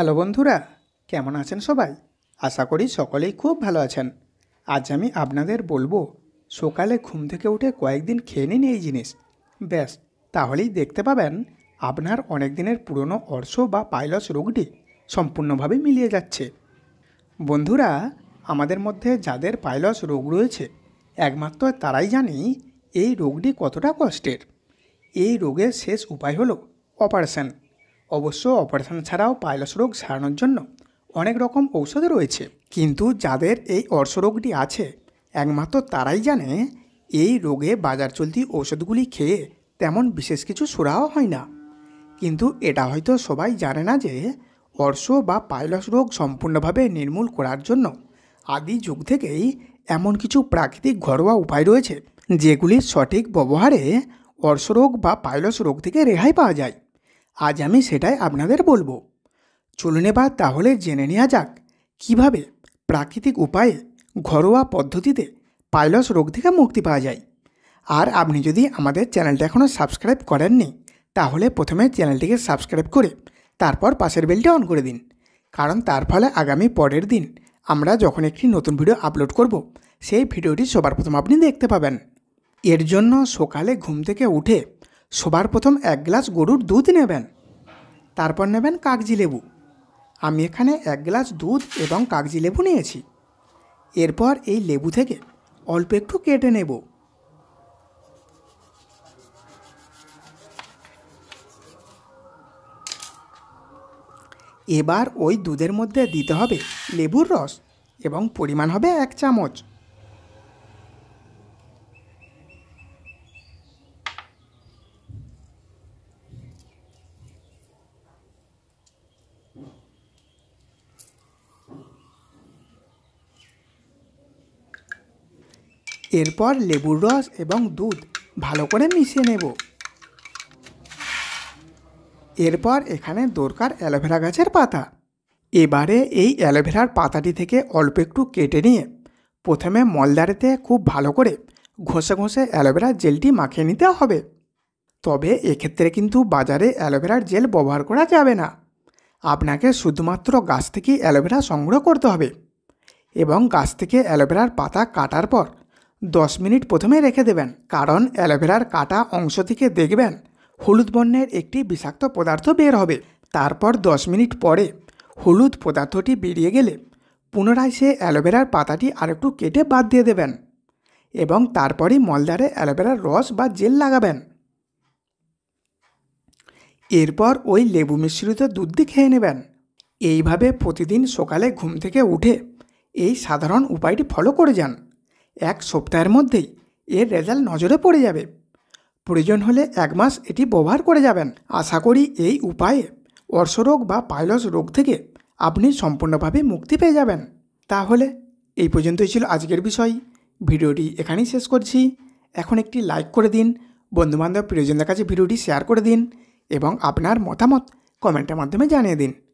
hello বন্ধুরা কেমন আছেন সবাই আশা করি সকলেই খুব ভালো আছেন আজ আমি আপনাদের বলবো সকালে ঘুম থেকে উঠে কয়েকদিন খেয়ে নিন এই জিনিস ব্যাস তাহলেই দেখতে পাবেন আপনার অনেক দিনের পুরনো অর্শ বা পাইলস রোগটি সম্পূর্ণভাবে মিলিয়ে যাচ্ছে বন্ধুরা আমাদের মধ্যে যাদের পাইলস রোগ রয়েছে একমাত্র তারাই জানি এই রোগটি কতটা কষ্টের এই রোগের শেষ উপায় হলো অপারেশন অবশ্য অপারেশন ছাড়াও পাইলস রোগ সারানোর জন্য অনেক রকম ঔষধ রয়েছে কিন্তু যাদের এই অর্শরোগটি আছে একমাত্র তারাই জানে এই রোগে বাজার চলতি ঔষধগুলি খেয়ে তেমন বিশেষ কিছু সুরাহ হয় না কিন্তু এটা হয়তো সবাই জানে না যে অর্শ বা পাইলস রোগ সম্পূর্ণভাবে নির্মূল করার জন্য আদি যুগ থেকেই এমন কিছু প্রাকৃতিক ঘরোয়া উপায় রয়েছে যেগুলির সঠিক ব্যবহারে অর্শরোগ বা পাইলস রোগ থেকে রেহাই পাওয়া যায় আজ আমি সেটাই আপনাদের বলবো চলুন এবার তাহলে জেনে নেওয়া যাক কিভাবে প্রাকৃতিক উপায়ে ঘরোয়া পদ্ধতিতে পাইলস রোগ থেকে মুক্তি পাওয়া যায় আর আপনি যদি আমাদের চ্যানেলটা এখনও সাবস্ক্রাইব করেননি তাহলে প্রথমে চ্যানেলটিকে সাবস্ক্রাইব করে তারপর পাশের বেলটি অন করে দিন কারণ তার ফলে আগামী পরের দিন আমরা যখন একটি নতুন ভিডিও আপলোড করব সেই ভিডিওটি সবার প্রথম আপনি দেখতে পাবেন এর জন্য সকালে ঘুম থেকে উঠে সবার প্রথম এক গ্লাস গরুর দুধ নেবেন তারপর নেবেন কাগজি লেবু আমি এখানে এক গ্লাস দুধ এবং কাগজি লেবু নিয়েছি এরপর এই লেবু থেকে অল্প একটু কেটে নেব এবার ওই দুধের মধ্যে দিতে হবে লেবুর রস এবং পরিমাণ হবে এক চামচ এরপর লেবুর রস এবং দুধ ভালো করে মিশিয়ে নেব এরপর এখানে দরকার অ্যালোভেরা গাছের পাতা এবারে এই অ্যালোভেরার পাতাটি থেকে অল্প একটু কেটে নিয়ে প্রথমে মলদারেতে খুব ভালো করে ঘষে ঘষে অ্যালোভেরার জেলটি মাখিয়ে নিতে হবে তবে এক্ষেত্রে কিন্তু বাজারে অ্যালোভেরার জেল ব্যবহার করা যাবে না আপনাকে শুধুমাত্র গাছ থেকে অ্যালোভেরা সংগ্রহ করতে হবে এবং গাছ থেকে অ্যালোভেরার পাতা কাটার পর দশ মিনিট প্রথমে রেখে দেবেন কারণ অ্যালোভেরার কাটা অংশ থেকে দেখবেন হলুদ বর্ণের একটি বিষাক্ত পদার্থ বের হবে তারপর দশ মিনিট পরে হলুদ পদার্থটি বেরিয়ে গেলে পুনরায় সে অ্যালোভেরার পাতাটি আরেকটু কেটে বাদ দিয়ে দেবেন এবং তারপরই মলদারে অ্যালোভেরার রস বা জেল লাগাবেন এরপর ওই লেবু মিশ্রিত দুধটি খেয়ে নেবেন এইভাবে প্রতিদিন সকালে ঘুম থেকে উঠে এই সাধারণ উপায়টি ফলো করে যান এক সপ্তাহের মধ্যেই এর রেজাল্ট নজরে পড়ে যাবে প্রয়োজন হলে এক মাস এটি ব্যবহার করে যাবেন আশা করি এই উপায়ে অর্শরোগ বা পাইলস রোগ থেকে আপনি সম্পূর্ণভাবে মুক্তি পেয়ে যাবেন তাহলে এই পর্যন্তই ছিল আজকের বিষয় ভিডিওটি এখানেই শেষ করছি এখন একটি লাইক করে দিন বন্ধুবান্ধব প্রিয়জনদের কাছে ভিডিওটি শেয়ার করে দিন এবং আপনার মতামত কমেন্টের মাধ্যমে জানিয়ে দিন